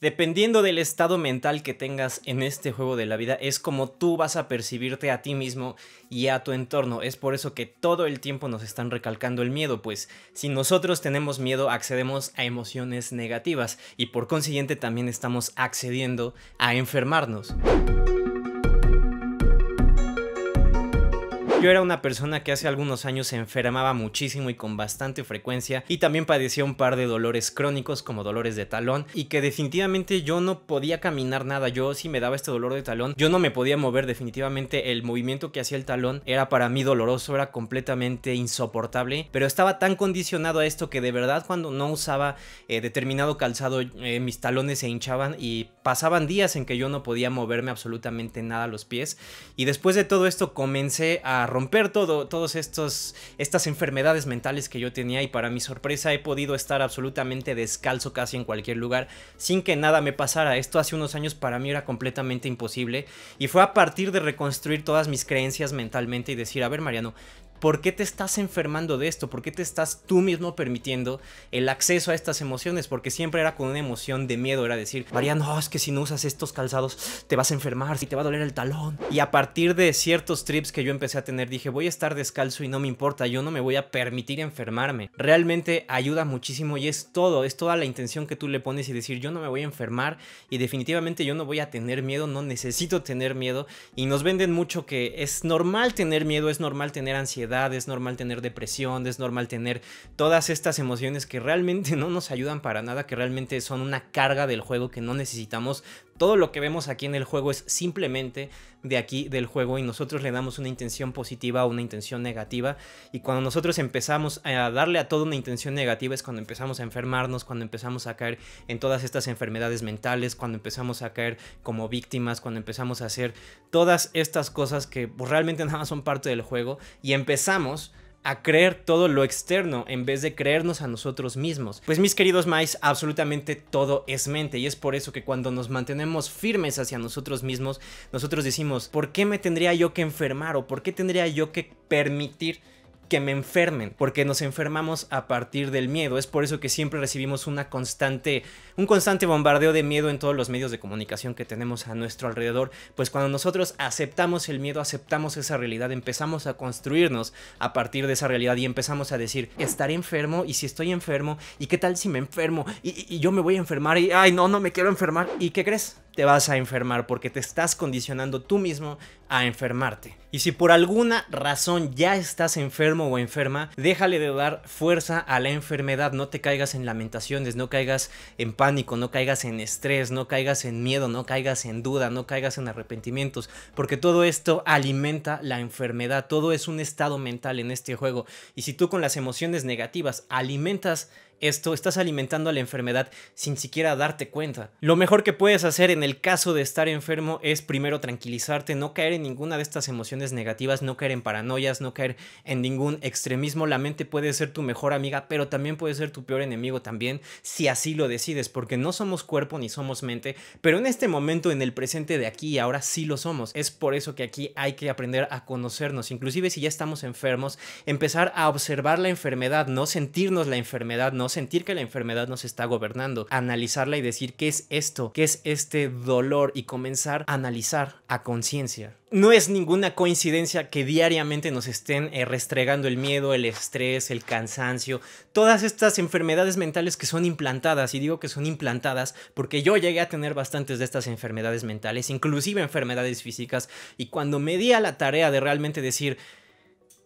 Dependiendo del estado mental que tengas en este juego de la vida, es como tú vas a percibirte a ti mismo y a tu entorno. Es por eso que todo el tiempo nos están recalcando el miedo, pues si nosotros tenemos miedo accedemos a emociones negativas y por consiguiente también estamos accediendo a enfermarnos. Yo era una persona que hace algunos años se enfermaba muchísimo y con bastante frecuencia y también padecía un par de dolores crónicos como dolores de talón y que definitivamente yo no podía caminar nada. Yo si me daba este dolor de talón, yo no me podía mover definitivamente. El movimiento que hacía el talón era para mí doloroso, era completamente insoportable, pero estaba tan condicionado a esto que de verdad cuando no usaba eh, determinado calzado eh, mis talones se hinchaban y pasaban días en que yo no podía moverme absolutamente nada los pies y después de todo esto comencé a romper todo, todos estos, estas enfermedades mentales que yo tenía y para mi sorpresa he podido estar absolutamente descalzo casi en cualquier lugar sin que nada me pasara. Esto hace unos años para mí era completamente imposible y fue a partir de reconstruir todas mis creencias mentalmente y decir, a ver Mariano, ¿Por qué te estás enfermando de esto? ¿Por qué te estás tú mismo permitiendo el acceso a estas emociones? Porque siempre era con una emoción de miedo, era decir, María no, es que si no usas estos calzados te vas a enfermar, si te va a doler el talón. Y a partir de ciertos trips que yo empecé a tener, dije, voy a estar descalzo y no me importa, yo no me voy a permitir enfermarme. Realmente ayuda muchísimo y es todo, es toda la intención que tú le pones y decir, yo no me voy a enfermar y definitivamente yo no voy a tener miedo, no necesito tener miedo. Y nos venden mucho que es normal tener miedo, es normal tener ansiedad es normal tener depresión, es normal tener todas estas emociones que realmente no nos ayudan para nada, que realmente son una carga del juego que no necesitamos todo lo que vemos aquí en el juego es simplemente de aquí del juego y nosotros le damos una intención positiva o una intención negativa y cuando nosotros empezamos a darle a todo una intención negativa es cuando empezamos a enfermarnos, cuando empezamos a caer en todas estas enfermedades mentales, cuando empezamos a caer como víctimas, cuando empezamos a hacer todas estas cosas que pues, realmente nada más son parte del juego y empezamos a creer todo lo externo en vez de creernos a nosotros mismos. Pues mis queridos mais, absolutamente todo es mente y es por eso que cuando nos mantenemos firmes hacia nosotros mismos, nosotros decimos, ¿por qué me tendría yo que enfermar o por qué tendría yo que permitir que me enfermen? Porque nos enfermamos a partir del miedo, es por eso que siempre recibimos una constante un constante bombardeo de miedo en todos los medios de comunicación que tenemos a nuestro alrededor, pues cuando nosotros aceptamos el miedo, aceptamos esa realidad, empezamos a construirnos a partir de esa realidad y empezamos a decir, estaré enfermo y si estoy enfermo, ¿y qué tal si me enfermo? Y, yo me voy a enfermar y, ay, no, no me quiero enfermar. ¿Y qué crees? Te vas a enfermar porque te estás condicionando tú mismo a enfermarte. Y si por alguna razón ya estás enfermo o enferma, déjale de dar fuerza a la enfermedad, no te caigas en lamentaciones, no caigas en no caigas en estrés, no caigas en miedo, no caigas en duda, no caigas en arrepentimientos, porque todo esto alimenta la enfermedad, todo es un estado mental en este juego. Y si tú con las emociones negativas alimentas esto, estás alimentando a la enfermedad sin siquiera darte cuenta. Lo mejor que puedes hacer en el caso de estar enfermo es primero tranquilizarte, no caer en ninguna de estas emociones negativas, no caer en paranoias, no caer en ningún extremismo. La mente puede ser tu mejor amiga, pero también puede ser tu peor enemigo también, si así lo decides, porque no somos cuerpo ni somos mente, pero en este momento, en el presente de aquí y ahora sí lo somos. Es por eso que aquí hay que aprender a conocernos, inclusive si ya estamos enfermos, empezar a observar la enfermedad, no sentirnos la enfermedad, no sentir que la enfermedad nos está gobernando, analizarla y decir qué es esto, qué es este dolor y comenzar a analizar a conciencia. No es ninguna coincidencia que diariamente nos estén eh, restregando el miedo, el estrés, el cansancio, todas estas enfermedades mentales que son implantadas, y digo que son implantadas porque yo llegué a tener bastantes de estas enfermedades mentales, inclusive enfermedades físicas, y cuando me di a la tarea de realmente decir,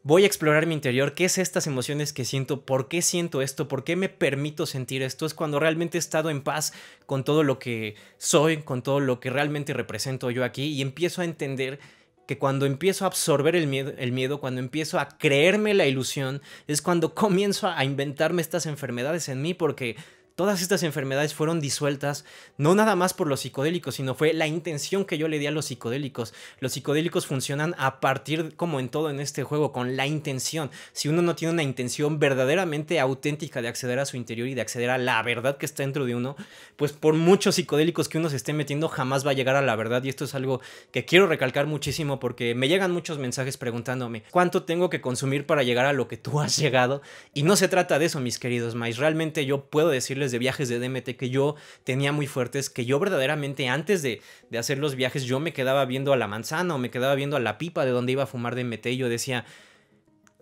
voy a explorar mi interior, qué es estas emociones que siento, por qué siento esto, por qué me permito sentir esto, es cuando realmente he estado en paz con todo lo que soy, con todo lo que realmente represento yo aquí y empiezo a entender que cuando empiezo a absorber el miedo, el miedo, cuando empiezo a creerme la ilusión, es cuando comienzo a inventarme estas enfermedades en mí porque todas estas enfermedades fueron disueltas, no nada más por los psicodélicos, sino fue la intención que yo le di a los psicodélicos. Los psicodélicos funcionan a partir, como en todo en este juego, con la intención. Si uno no tiene una intención verdaderamente auténtica de acceder a su interior y de acceder a la verdad que está dentro de uno, pues por muchos psicodélicos que uno se esté metiendo, jamás va a llegar a la verdad. Y esto es algo que quiero recalcar muchísimo porque me llegan muchos mensajes preguntándome cuánto tengo que consumir para llegar a lo que tú has llegado. Y no se trata de eso, mis queridos maíz. Realmente yo puedo decirle de viajes de DMT que yo tenía muy fuertes, que yo verdaderamente antes de, de hacer los viajes yo me quedaba viendo a la manzana o me quedaba viendo a la pipa de donde iba a fumar DMT y yo decía,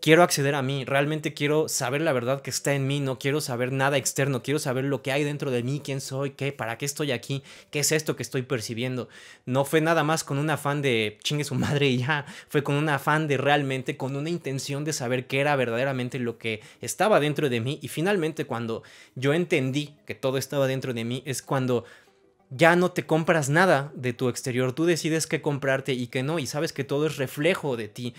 quiero acceder a mí, realmente quiero saber la verdad que está en mí, no quiero saber nada externo, quiero saber lo que hay dentro de mí, quién soy, qué, para qué estoy aquí, qué es esto que estoy percibiendo. No fue nada más con un afán de chingue su madre y ya, fue con un afán de realmente, con una intención de saber qué era verdaderamente lo que estaba dentro de mí y finalmente cuando yo entendí que todo estaba dentro de mí es cuando ya no te compras nada de tu exterior, tú decides qué comprarte y qué no, y sabes que todo es reflejo de ti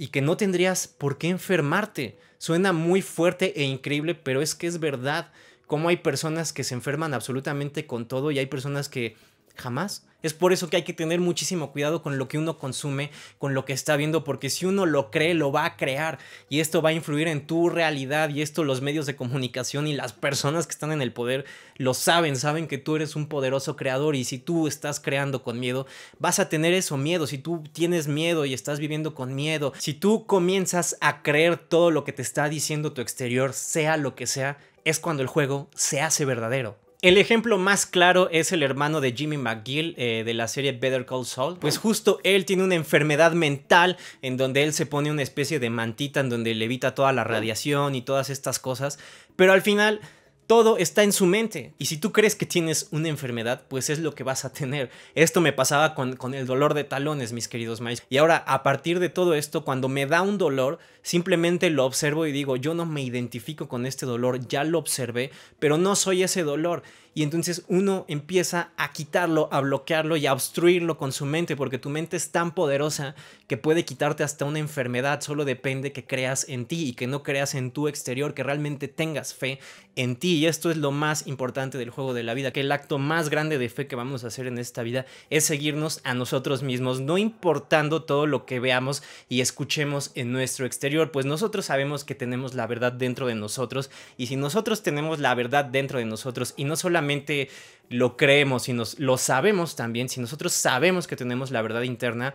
y que no tendrías por qué enfermarte. Suena muy fuerte e increíble, pero es que es verdad. Cómo hay personas que se enferman absolutamente con todo y hay personas que Jamás. Es por eso que hay que tener muchísimo cuidado con lo que uno consume, con lo que está viendo, porque si uno lo cree, lo va a crear y esto va a influir en tu realidad y esto los medios de comunicación y las personas que están en el poder lo saben, saben que tú eres un poderoso creador y si tú estás creando con miedo, vas a tener eso miedo, si tú tienes miedo y estás viviendo con miedo, si tú comienzas a creer todo lo que te está diciendo tu exterior, sea lo que sea, es cuando el juego se hace verdadero. El ejemplo más claro es el hermano de Jimmy McGill eh, de la serie Better Call Saul. Pues justo él tiene una enfermedad mental en donde él se pone una especie de mantita en donde le evita toda la radiación y todas estas cosas. Pero al final todo está en su mente. Y si tú crees que tienes una enfermedad, pues es lo que vas a tener. Esto me pasaba con, el dolor de talones, mis queridos maíz. Y ahora, a partir de todo esto, cuando me da un dolor, simplemente lo observo y digo, yo no me identifico con este dolor, ya lo observé, pero no soy ese dolor. Y entonces uno empieza a quitarlo, a bloquearlo y a obstruirlo con su mente, porque tu mente es tan poderosa que puede quitarte hasta una enfermedad, solo depende que creas en ti y que no creas en tu exterior, que realmente tengas fe en ti. Y esto es lo más importante del juego de la vida, que el acto más grande de fe que vamos a hacer en esta vida es seguirnos a nosotros mismos, no importando todo lo que veamos y escuchemos en nuestro exterior, pues nosotros sabemos que tenemos la verdad dentro de nosotros y si nosotros tenemos la verdad dentro de nosotros y no solamente lo creemos, sino lo sabemos también, si nosotros sabemos que tenemos la verdad interna,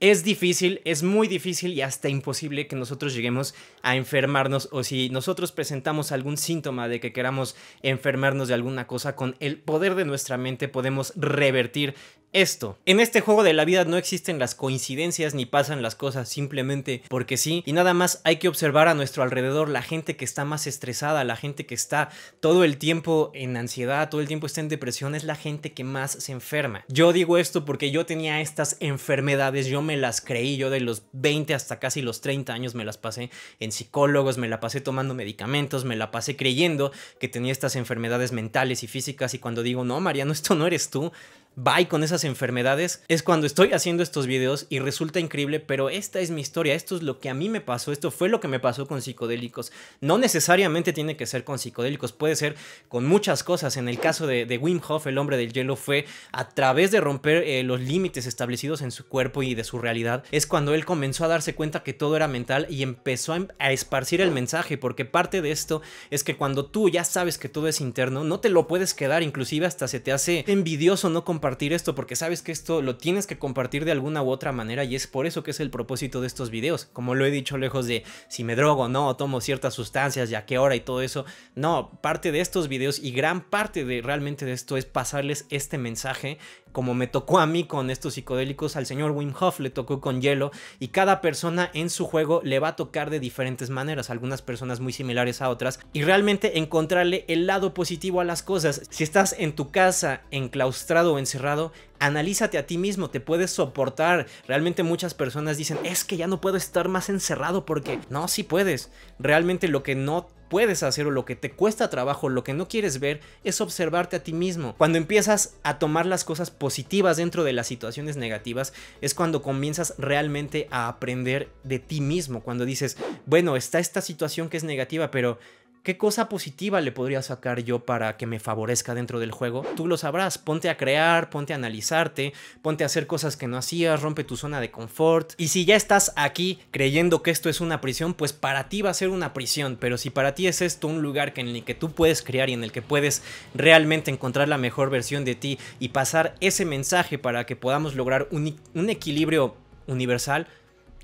es difícil, es muy difícil y hasta imposible que nosotros lleguemos a enfermarnos o si nosotros presentamos algún síntoma de que queramos enfermarnos de alguna cosa, con el poder de nuestra mente podemos revertir esto. En este juego de la vida no existen las coincidencias ni pasan las cosas simplemente porque sí. Y nada más hay que observar a nuestro alrededor la gente que está más estresada, la gente que está todo el tiempo en ansiedad, todo el tiempo está en depresión, es la gente que más se enferma. Yo digo esto porque yo tenía estas enfermedades, yo me las creí, yo de los 20 hasta casi los 30 años me las pasé en psicólogos, me la pasé tomando medicamentos, me la pasé creyendo que tenía estas enfermedades mentales y físicas y cuando digo, no, Mariano, esto no eres tú, bye con esas enfermedades, es cuando estoy haciendo estos videos y resulta increíble, pero esta es mi historia, esto es lo que a mí me pasó, esto fue lo que me pasó con psicodélicos. No necesariamente tiene que ser con psicodélicos, puede ser con muchas cosas. En el caso de, de Wim Hof, el hombre del hielo, fue a través de romper eh, los límites establecidos en su cuerpo y de su realidad, es cuando él comenzó a darse cuenta que todo era mental y empezó em, a, esparcir el mensaje, porque parte de esto es que cuando tú ya sabes que todo es interno, no te lo puedes quedar, inclusive hasta se te hace envidioso no compartir esto porque sabes que esto lo tienes que compartir de alguna u otra manera y es por eso que es el propósito de estos videos. Como lo he dicho lejos de si me drogo no, tomo ciertas sustancias, ya qué hora y todo eso. No, parte de estos videos y gran parte de realmente de esto es pasarles este mensaje como me tocó a mí con estos psicodélicos, al señor Wim Hof le tocó con hielo y cada persona en su juego le va a tocar de diferentes maneras, algunas personas muy similares a otras y realmente encontrarle el lado positivo a las cosas. Si estás en tu casa enclaustrado en encerrado, analízate a ti mismo, te puedes soportar. Realmente muchas personas dicen, es que ya no puedo estar más encerrado porque no, sí puedes. Realmente lo que no puedes hacer o lo que te cuesta trabajo, lo que no quieres ver, es observarte a ti mismo. Cuando empiezas a tomar las cosas positivas dentro de las situaciones negativas, es cuando comienzas realmente a aprender de ti mismo, cuando dices, bueno, está esta situación que es negativa, pero ¿Qué cosa positiva le podría sacar yo para que me favorezca dentro del juego? Tú lo sabrás, ponte a crear, ponte a analizarte, ponte a hacer cosas que no hacías, rompe tu zona de confort. Y si ya estás aquí creyendo que esto es una prisión, pues para ti va a ser una prisión, pero si para ti es esto un lugar en el que tú puedes crear y en el que puedes realmente encontrar la mejor versión de ti y pasar ese mensaje para que podamos lograr un, un equilibrio universal,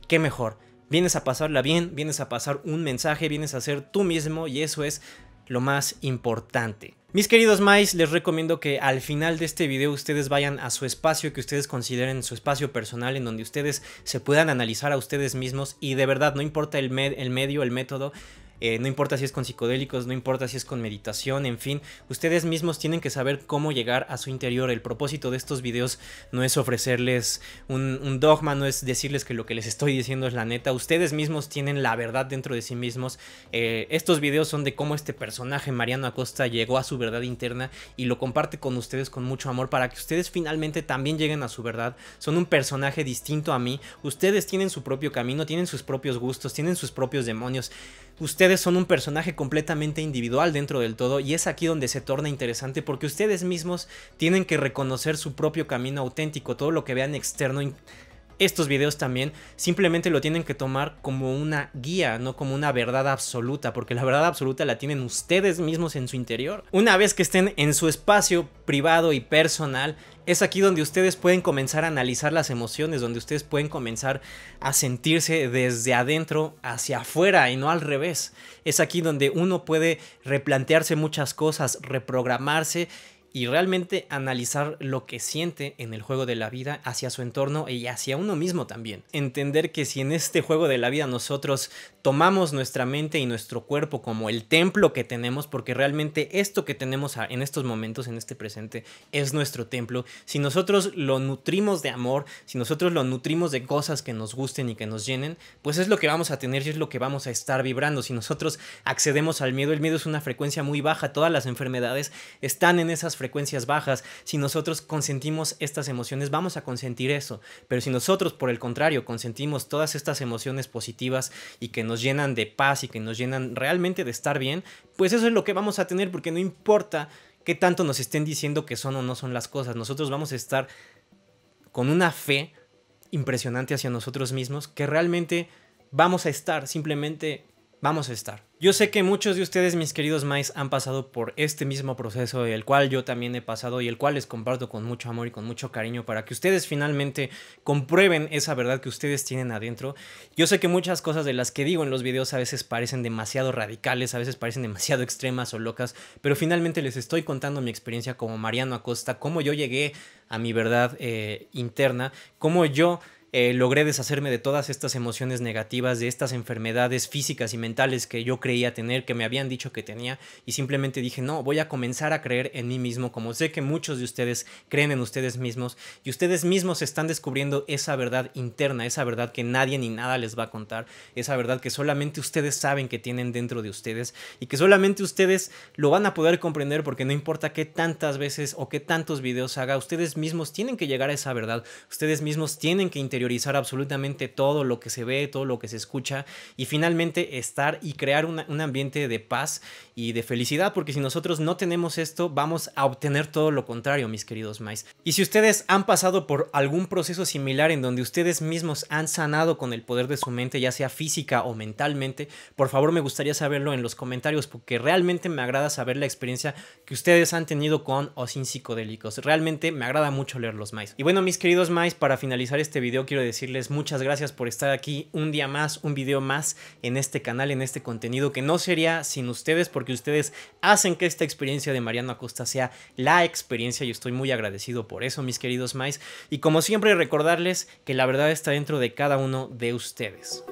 qué mejor. Vienes a pasarla bien, vienes a pasar un mensaje, vienes a ser tú mismo y eso es lo más importante. Mis queridos mais, les recomiendo que al final de este video ustedes vayan a su espacio que ustedes consideren su espacio personal en donde ustedes se puedan analizar a ustedes mismos y de verdad no importa el, el medio, el método, eh, no importa si es con psicodélicos, no importa si es con meditación, en fin, ustedes mismos tienen que saber cómo llegar a su interior. El propósito de estos videos no es ofrecerles un, dogma, no es decirles que lo que les estoy diciendo es la neta, ustedes mismos tienen la verdad dentro de sí mismos. Eh, estos videos son de cómo este personaje, Mariano Acosta, llegó a su verdad interna y lo comparte con ustedes con mucho amor para que ustedes finalmente también lleguen a su verdad. Son un personaje distinto a mí. Ustedes tienen su propio camino, tienen sus propios gustos, tienen sus propios demonios ustedes son un personaje completamente individual dentro del todo y es aquí donde se torna interesante porque ustedes mismos tienen que reconocer su propio camino auténtico, todo lo que vean externo estos videos también, simplemente lo tienen que tomar como una guía, no como una verdad absoluta, porque la verdad absoluta la tienen ustedes mismos en su interior. Una vez que estén en su espacio privado y personal, es aquí donde ustedes pueden comenzar a analizar las emociones, donde ustedes pueden comenzar a sentirse desde adentro hacia afuera y no al revés. Es aquí donde uno puede replantearse muchas cosas, reprogramarse y realmente analizar lo que siente en el juego de la vida hacia su entorno y hacia uno mismo también. Entender que si en este juego de la vida nosotros tomamos nuestra mente y nuestro cuerpo como el templo que tenemos, porque realmente esto que tenemos en estos momentos, en este presente, es nuestro templo, si nosotros lo nutrimos de amor, si nosotros lo nutrimos de cosas que nos gusten y que nos llenen, pues es lo que vamos a tener y es lo que vamos a estar vibrando. Si nosotros accedemos al miedo, el miedo es una frecuencia muy baja, todas las enfermedades están en esas frecuencias frecuencias bajas, si nosotros consentimos estas emociones, vamos a consentir eso. Pero si nosotros, por el contrario, consentimos todas estas emociones positivas y que nos llenan de paz y que nos llenan realmente de estar bien, pues eso es lo que vamos a tener, porque no importa qué tanto nos estén diciendo que son o no son las cosas, nosotros vamos a estar con una fe impresionante hacia nosotros mismos que realmente vamos a estar simplemente vamos a estar. Yo sé que muchos de ustedes, mis queridos mais, han pasado por este mismo proceso, el cual yo también he pasado y el cual les comparto con mucho amor y con mucho cariño para que ustedes finalmente comprueben esa verdad que ustedes tienen adentro. Yo sé que muchas cosas de las que digo en los videos a veces parecen demasiado radicales, a veces parecen demasiado extremas o locas, pero finalmente les estoy contando mi experiencia como Mariano Acosta, cómo yo llegué a mi verdad eh, interna, cómo yo eh, logré deshacerme de todas estas emociones negativas, de estas enfermedades físicas y mentales que yo creía tener, que me habían dicho que tenía, y simplemente dije, no, voy a comenzar a creer en mí mismo, como sé que muchos de ustedes creen en ustedes mismos, y ustedes mismos están descubriendo esa verdad interna, esa verdad que nadie ni nada les va a contar, esa verdad que solamente ustedes saben que tienen dentro de ustedes, y que solamente ustedes lo van a poder comprender porque no importa qué tantas veces o qué tantos videos haga, ustedes mismos tienen que llegar a esa verdad, ustedes mismos tienen que interiorizar priorizar absolutamente todo lo que se ve, todo lo que se escucha y finalmente estar y crear un ambiente de paz y de felicidad, porque si nosotros no tenemos esto, vamos a obtener todo lo contrario, mis queridos mais. Y si ustedes han pasado por algún proceso similar en donde ustedes mismos han sanado con el poder de su mente, ya sea física o mentalmente, por favor me gustaría saberlo en los comentarios, porque realmente me agrada saber la experiencia que ustedes han tenido con o sin psicodélicos. Realmente me agrada mucho leer los mais. Y bueno, mis queridos mais, para finalizar este video, quiero decirles muchas gracias por estar aquí un día más, un video más en este canal, en este contenido que no sería sin ustedes porque ustedes hacen que esta experiencia de Mariano Acosta sea la experiencia y estoy muy agradecido por eso, mis queridos mais. Y como siempre recordarles que la verdad está dentro de cada uno de ustedes.